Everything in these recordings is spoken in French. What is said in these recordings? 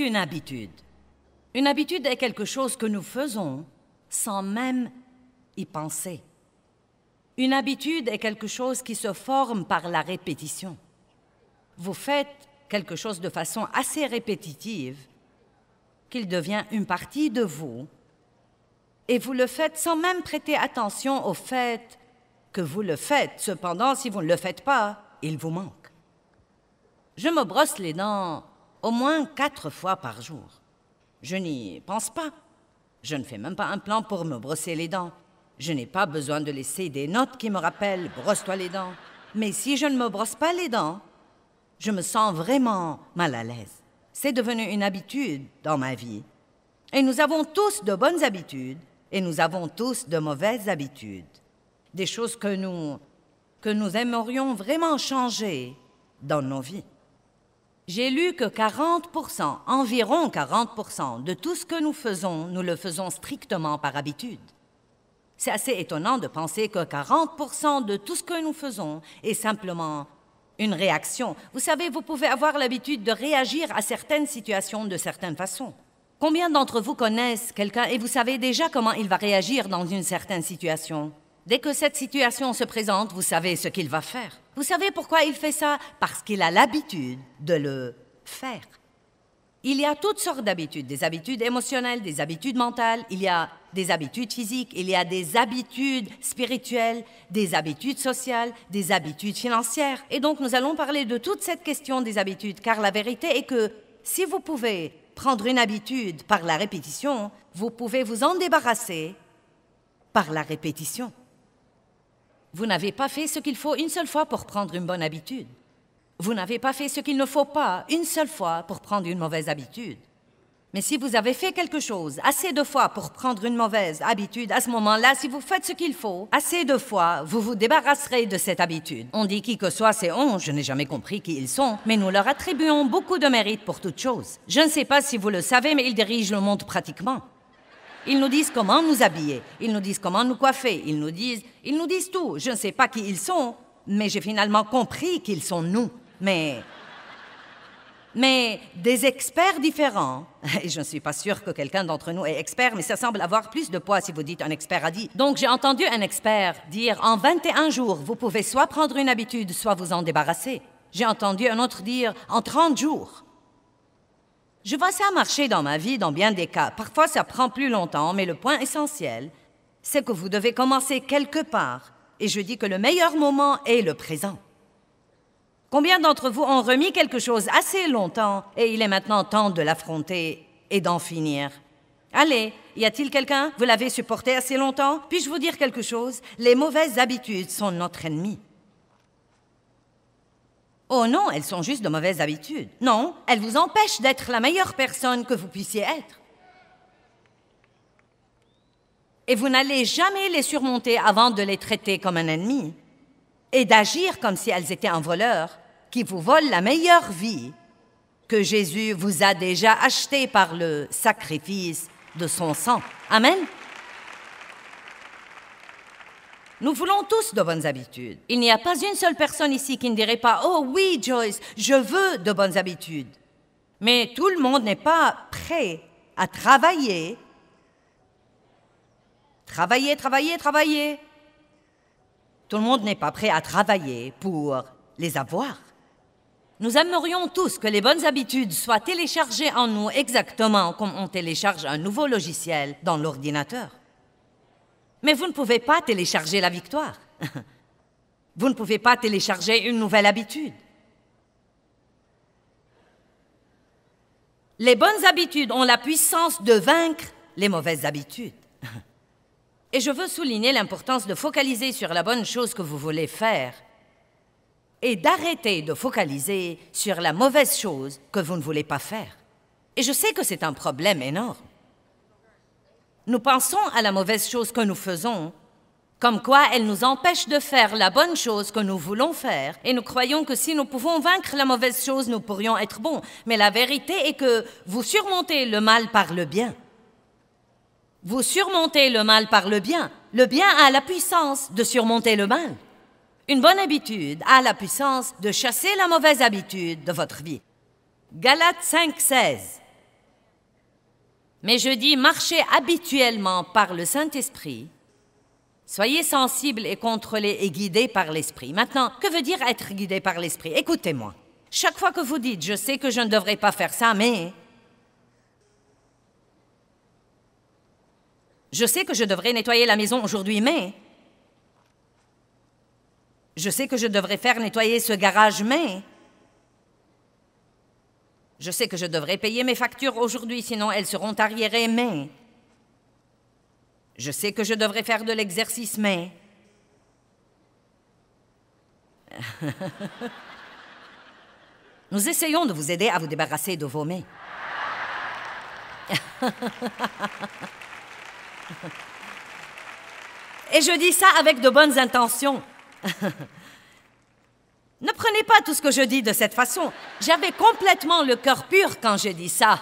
une habitude Une habitude est quelque chose que nous faisons sans même y penser. Une habitude est quelque chose qui se forme par la répétition. Vous faites quelque chose de façon assez répétitive qu'il devient une partie de vous et vous le faites sans même prêter attention au fait que vous le faites. Cependant, si vous ne le faites pas, il vous manque. Je me brosse les dents au moins quatre fois par jour. Je n'y pense pas. Je ne fais même pas un plan pour me brosser les dents. Je n'ai pas besoin de laisser des notes qui me rappellent brosse-toi les dents. Mais si je ne me brosse pas les dents, je me sens vraiment mal à l'aise. C'est devenu une habitude dans ma vie. Et nous avons tous de bonnes habitudes et nous avons tous de mauvaises habitudes. Des choses que nous, que nous aimerions vraiment changer dans nos vies. J'ai lu que 40%, environ 40% de tout ce que nous faisons, nous le faisons strictement par habitude. C'est assez étonnant de penser que 40% de tout ce que nous faisons est simplement une réaction. Vous savez, vous pouvez avoir l'habitude de réagir à certaines situations de certaines façons. Combien d'entre vous connaissent quelqu'un et vous savez déjà comment il va réagir dans une certaine situation Dès que cette situation se présente, vous savez ce qu'il va faire. Vous savez pourquoi il fait ça Parce qu'il a l'habitude de le faire. Il y a toutes sortes d'habitudes, des habitudes émotionnelles, des habitudes mentales, il y a des habitudes physiques, il y a des habitudes spirituelles, des habitudes sociales, des habitudes financières. Et donc nous allons parler de toute cette question des habitudes, car la vérité est que si vous pouvez prendre une habitude par la répétition, vous pouvez vous en débarrasser par la répétition. Vous n'avez pas fait ce qu'il faut une seule fois pour prendre une bonne habitude. Vous n'avez pas fait ce qu'il ne faut pas une seule fois pour prendre une mauvaise habitude. Mais si vous avez fait quelque chose assez de fois pour prendre une mauvaise habitude, à ce moment-là, si vous faites ce qu'il faut, assez de fois, vous vous débarrasserez de cette habitude. On dit qui que soit, ces on, je n'ai jamais compris qui ils sont, mais nous leur attribuons beaucoup de mérite pour toute chose. Je ne sais pas si vous le savez, mais ils dirigent le monde pratiquement. Ils nous disent comment nous habiller, ils nous disent comment nous coiffer, ils nous disent, ils nous disent tout. Je ne sais pas qui ils sont, mais j'ai finalement compris qu'ils sont nous. Mais, mais des experts différents. Et je ne suis pas sûre que quelqu'un d'entre nous est expert, mais ça semble avoir plus de poids si vous dites un expert a dit. Donc j'ai entendu un expert dire en 21 jours, vous pouvez soit prendre une habitude, soit vous en débarrasser. J'ai entendu un autre dire en 30 jours. Je vois ça marcher dans ma vie dans bien des cas. Parfois, ça prend plus longtemps, mais le point essentiel, c'est que vous devez commencer quelque part. Et je dis que le meilleur moment est le présent. Combien d'entre vous ont remis quelque chose assez longtemps et il est maintenant temps de l'affronter et d'en finir Allez, y a-t-il quelqu'un Vous l'avez supporté assez longtemps Puis-je vous dire quelque chose Les mauvaises habitudes sont notre ennemi. Oh non, elles sont juste de mauvaises habitudes. Non, elles vous empêchent d'être la meilleure personne que vous puissiez être. Et vous n'allez jamais les surmonter avant de les traiter comme un ennemi et d'agir comme si elles étaient un voleur qui vous vole la meilleure vie que Jésus vous a déjà achetée par le sacrifice de son sang. Amen. Nous voulons tous de bonnes habitudes. Il n'y a pas une seule personne ici qui ne dirait pas ⁇ Oh oui, Joyce, je veux de bonnes habitudes ⁇ Mais tout le monde n'est pas prêt à travailler. Travailler, travailler, travailler. Tout le monde n'est pas prêt à travailler pour les avoir. Nous aimerions tous que les bonnes habitudes soient téléchargées en nous exactement comme on télécharge un nouveau logiciel dans l'ordinateur. Mais vous ne pouvez pas télécharger la victoire. Vous ne pouvez pas télécharger une nouvelle habitude. Les bonnes habitudes ont la puissance de vaincre les mauvaises habitudes. Et je veux souligner l'importance de focaliser sur la bonne chose que vous voulez faire et d'arrêter de focaliser sur la mauvaise chose que vous ne voulez pas faire. Et je sais que c'est un problème énorme nous pensons à la mauvaise chose que nous faisons, comme quoi elle nous empêche de faire la bonne chose que nous voulons faire, et nous croyons que si nous pouvons vaincre la mauvaise chose, nous pourrions être bons. Mais la vérité est que vous surmontez le mal par le bien. Vous surmontez le mal par le bien. Le bien a la puissance de surmonter le mal. Une bonne habitude a la puissance de chasser la mauvaise habitude de votre vie. Galates 5, 16 mais je dis marchez habituellement par le Saint-Esprit, soyez sensibles et contrôlé et guidés par l'Esprit. Maintenant, que veut dire être guidé par l'Esprit Écoutez-moi. Chaque fois que vous dites, je sais que je ne devrais pas faire ça, mais... Je sais que je devrais nettoyer la maison aujourd'hui, mais... Je sais que je devrais faire nettoyer ce garage, mais... Je sais que je devrais payer mes factures aujourd'hui, sinon elles seront arriérées, mais... Je sais que je devrais faire de l'exercice, mais... Nous essayons de vous aider à vous débarrasser de vos mains. Et je dis ça avec de bonnes intentions. Ne prenez pas tout ce que je dis de cette façon. J'avais complètement le cœur pur quand j'ai dit ça.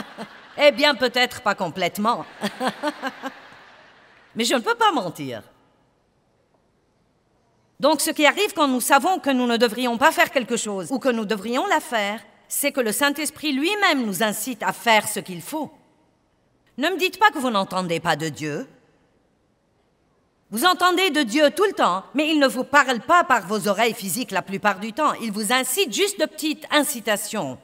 eh bien, peut-être pas complètement. Mais je ne peux pas mentir. Donc ce qui arrive quand nous savons que nous ne devrions pas faire quelque chose ou que nous devrions la faire, c'est que le Saint-Esprit lui-même nous incite à faire ce qu'il faut. Ne me dites pas que vous n'entendez pas de Dieu, vous entendez de Dieu tout le temps, mais il ne vous parle pas par vos oreilles physiques la plupart du temps. Il vous incite juste de petites incitations.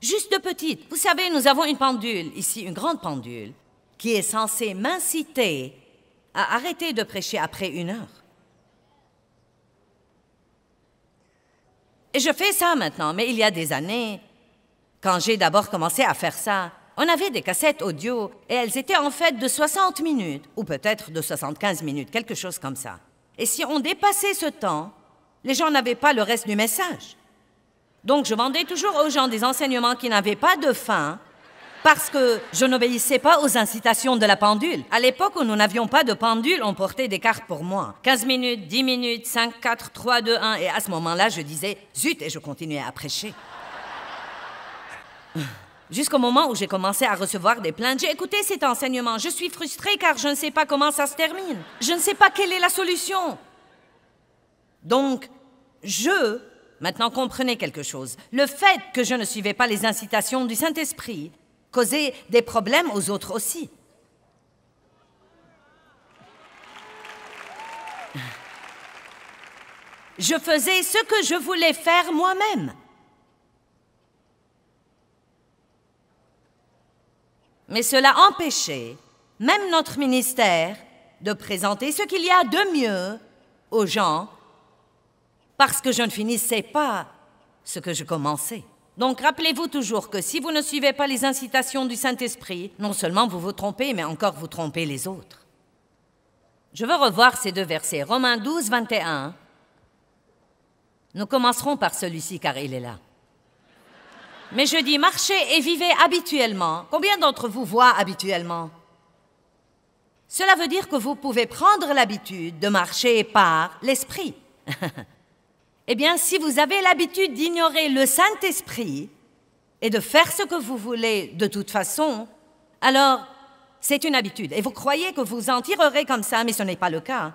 Juste de petites. Vous savez, nous avons une pendule, ici une grande pendule, qui est censée m'inciter à arrêter de prêcher après une heure. Et je fais ça maintenant, mais il y a des années, quand j'ai d'abord commencé à faire ça, on avait des cassettes audio et elles étaient en fait de 60 minutes, ou peut-être de 75 minutes, quelque chose comme ça. Et si on dépassait ce temps, les gens n'avaient pas le reste du message. Donc je vendais toujours aux gens des enseignements qui n'avaient pas de fin parce que je n'obéissais pas aux incitations de la pendule. À l'époque où nous n'avions pas de pendule, on portait des cartes pour moi. 15 minutes, 10 minutes, 5, 4, 3, 2, 1. Et à ce moment-là, je disais zut et je continuais à prêcher. Jusqu'au moment où j'ai commencé à recevoir des plaintes, j'ai écouté cet enseignement. Je suis frustrée car je ne sais pas comment ça se termine. Je ne sais pas quelle est la solution. Donc, je, maintenant, comprenez quelque chose. Le fait que je ne suivais pas les incitations du Saint-Esprit causait des problèmes aux autres aussi. Je faisais ce que je voulais faire moi-même. mais cela empêchait même notre ministère de présenter ce qu'il y a de mieux aux gens parce que je ne finissais pas ce que je commençais. Donc rappelez-vous toujours que si vous ne suivez pas les incitations du Saint-Esprit, non seulement vous vous trompez, mais encore vous trompez les autres. Je veux revoir ces deux versets, Romains 12, 21. Nous commencerons par celui-ci car il est là. Mais je dis marchez et vivez habituellement. Combien d'entre vous voient habituellement Cela veut dire que vous pouvez prendre l'habitude de marcher par l'esprit. eh bien, si vous avez l'habitude d'ignorer le Saint-Esprit et de faire ce que vous voulez de toute façon, alors c'est une habitude. Et vous croyez que vous en tirerez comme ça, mais ce n'est pas le cas.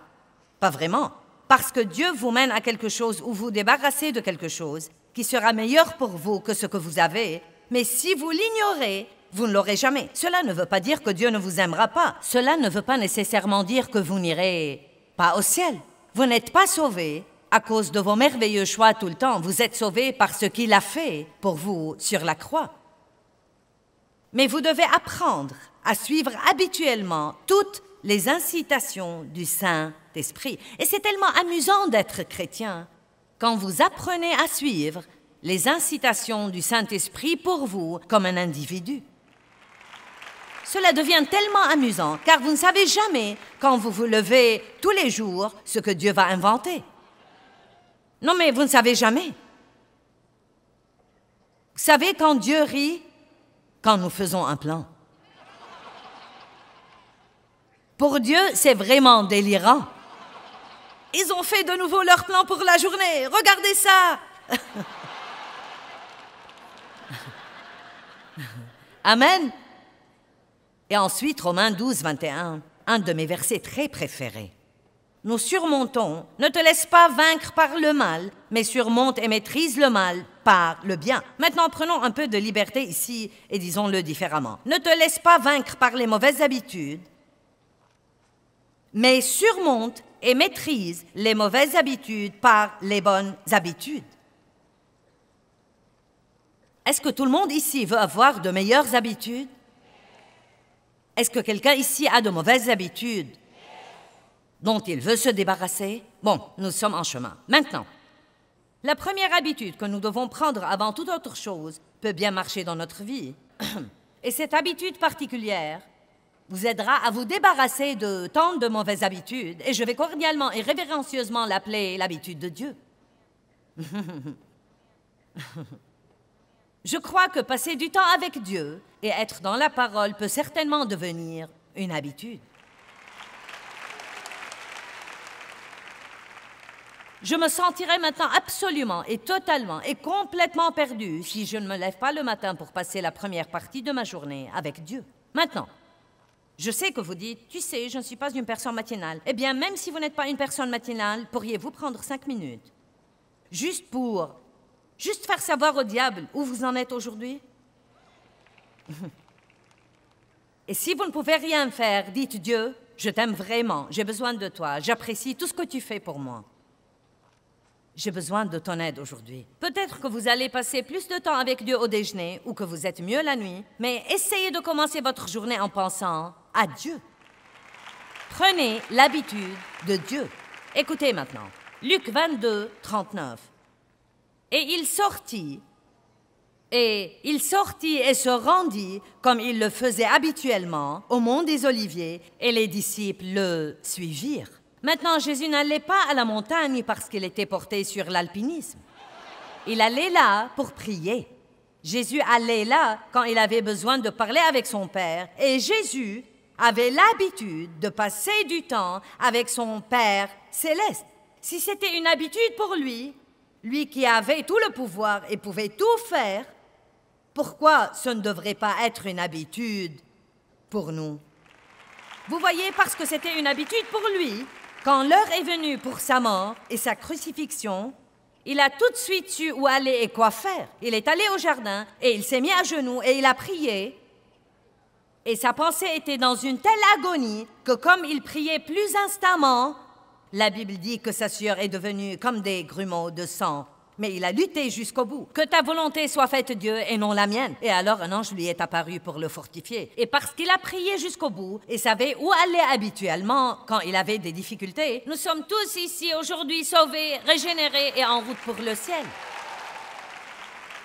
Pas vraiment. Parce que Dieu vous mène à quelque chose ou vous débarrassez de quelque chose qui sera meilleur pour vous que ce que vous avez, mais si vous l'ignorez, vous ne l'aurez jamais. Cela ne veut pas dire que Dieu ne vous aimera pas. Cela ne veut pas nécessairement dire que vous n'irez pas au ciel. Vous n'êtes pas sauvé à cause de vos merveilleux choix tout le temps. Vous êtes sauvé par ce qu'il a fait pour vous sur la croix. Mais vous devez apprendre à suivre habituellement toutes les incitations du Saint-Esprit. Et c'est tellement amusant d'être chrétien quand vous apprenez à suivre les incitations du Saint-Esprit pour vous comme un individu. Cela devient tellement amusant car vous ne savez jamais quand vous vous levez tous les jours ce que Dieu va inventer. Non mais vous ne savez jamais. Vous savez quand Dieu rit quand nous faisons un plan. Pour Dieu, c'est vraiment délirant. Ils ont fait de nouveau leur plan pour la journée. Regardez ça. Amen. Et ensuite, Romains 12, 21, un de mes versets très préférés. Nous surmontons, ne te laisse pas vaincre par le mal, mais surmonte et maîtrise le mal par le bien. Maintenant, prenons un peu de liberté ici et disons-le différemment. Ne te laisse pas vaincre par les mauvaises habitudes, mais surmonte et maîtrise les mauvaises habitudes par les bonnes habitudes. Est-ce que tout le monde ici veut avoir de meilleures habitudes Est-ce que quelqu'un ici a de mauvaises habitudes dont il veut se débarrasser Bon, nous sommes en chemin. Maintenant, la première habitude que nous devons prendre avant toute autre chose peut bien marcher dans notre vie. Et cette habitude particulière vous aidera à vous débarrasser de tant de mauvaises habitudes, et je vais cordialement et révérencieusement l'appeler l'habitude de Dieu. je crois que passer du temps avec Dieu et être dans la parole peut certainement devenir une habitude. Je me sentirai maintenant absolument et totalement et complètement perdu si je ne me lève pas le matin pour passer la première partie de ma journée avec Dieu. Maintenant, je sais que vous dites, tu sais, je ne suis pas une personne matinale. Eh bien, même si vous n'êtes pas une personne matinale, pourriez-vous prendre cinq minutes Juste pour... Juste faire savoir au diable où vous en êtes aujourd'hui Et si vous ne pouvez rien faire, dites Dieu, je t'aime vraiment, j'ai besoin de toi, j'apprécie tout ce que tu fais pour moi. J'ai besoin de ton aide aujourd'hui. Peut-être que vous allez passer plus de temps avec Dieu au déjeuner ou que vous êtes mieux la nuit, mais essayez de commencer votre journée en pensant à Dieu. Prenez l'habitude de Dieu. Écoutez maintenant. Luc 22, 39. Et il sortit, et il sortit et se rendit, comme il le faisait habituellement, au mont des Oliviers, et les disciples le suivirent. Maintenant, Jésus n'allait pas à la montagne parce qu'il était porté sur l'alpinisme. Il allait là pour prier. Jésus allait là quand il avait besoin de parler avec son Père, et Jésus avait l'habitude de passer du temps avec son Père céleste. Si c'était une habitude pour lui, lui qui avait tout le pouvoir et pouvait tout faire, pourquoi ce ne devrait pas être une habitude pour nous Vous voyez, parce que c'était une habitude pour lui, quand l'heure est venue pour sa mort et sa crucifixion, il a tout de suite su où aller et quoi faire. Il est allé au jardin et il s'est mis à genoux et il a prié et sa pensée était dans une telle agonie que comme il priait plus instamment, la Bible dit que sa sueur est devenue comme des grumeaux de sang. Mais il a lutté jusqu'au bout. Que ta volonté soit faite Dieu et non la mienne. Et alors un ange lui est apparu pour le fortifier. Et parce qu'il a prié jusqu'au bout et savait où aller habituellement quand il avait des difficultés, nous sommes tous ici aujourd'hui sauvés, régénérés et en route pour le ciel.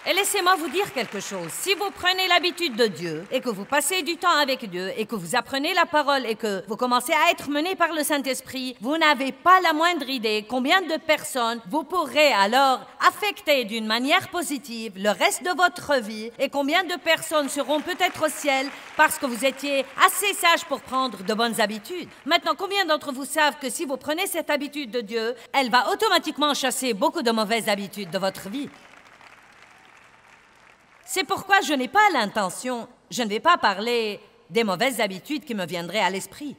Et laissez-moi vous dire quelque chose. Si vous prenez l'habitude de Dieu et que vous passez du temps avec Dieu et que vous apprenez la parole et que vous commencez à être mené par le Saint-Esprit, vous n'avez pas la moindre idée combien de personnes vous pourrez alors affecter d'une manière positive le reste de votre vie et combien de personnes seront peut-être au ciel parce que vous étiez assez sage pour prendre de bonnes habitudes. Maintenant, combien d'entre vous savent que si vous prenez cette habitude de Dieu, elle va automatiquement chasser beaucoup de mauvaises habitudes de votre vie c'est pourquoi je n'ai pas l'intention, je ne vais pas parler des mauvaises habitudes qui me viendraient à l'esprit.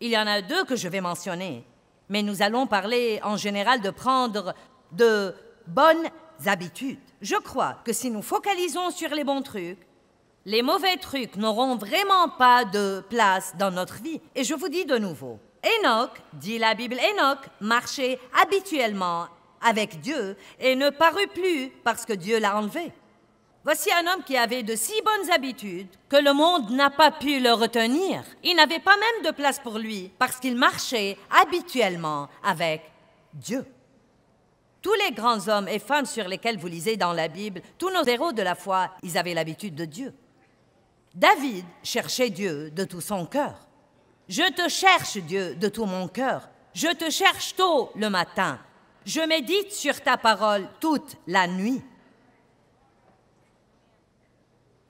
Il y en a deux que je vais mentionner, mais nous allons parler en général de prendre de bonnes habitudes. Je crois que si nous focalisons sur les bons trucs, les mauvais trucs n'auront vraiment pas de place dans notre vie. Et je vous dis de nouveau, Enoch, dit la Bible, Enoch marchait habituellement avec Dieu et ne parut plus parce que Dieu l'a enlevé. Voici un homme qui avait de si bonnes habitudes que le monde n'a pas pu le retenir. Il n'avait pas même de place pour lui parce qu'il marchait habituellement avec Dieu. Tous les grands hommes et femmes sur lesquels vous lisez dans la Bible, tous nos héros de la foi, ils avaient l'habitude de Dieu. David cherchait Dieu de tout son cœur. Je te cherche, Dieu, de tout mon cœur. Je te cherche tôt le matin. Je médite sur ta parole toute la nuit.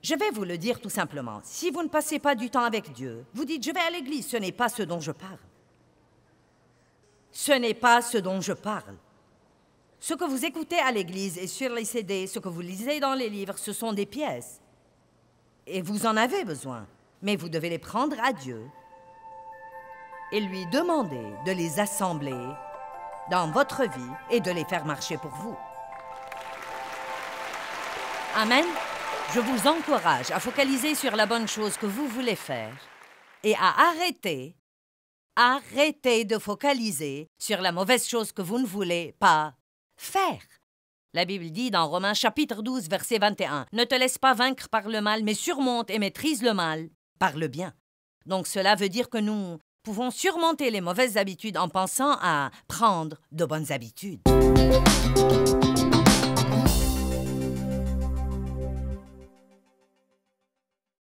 Je vais vous le dire tout simplement. Si vous ne passez pas du temps avec Dieu, vous dites je vais à l'église, ce n'est pas ce dont je parle. Ce n'est pas ce dont je parle. Ce que vous écoutez à l'église et sur les CD, ce que vous lisez dans les livres, ce sont des pièces. Et vous en avez besoin, mais vous devez les prendre à Dieu et lui demander de les assembler dans votre vie et de les faire marcher pour vous. Amen. Je vous encourage à focaliser sur la bonne chose que vous voulez faire et à arrêter, arrêter de focaliser sur la mauvaise chose que vous ne voulez pas faire. La Bible dit dans Romains chapitre 12, verset 21, Ne te laisse pas vaincre par le mal, mais surmonte et maîtrise le mal par le bien. Donc cela veut dire que nous pouvons surmonter les mauvaises habitudes en pensant à prendre de bonnes habitudes.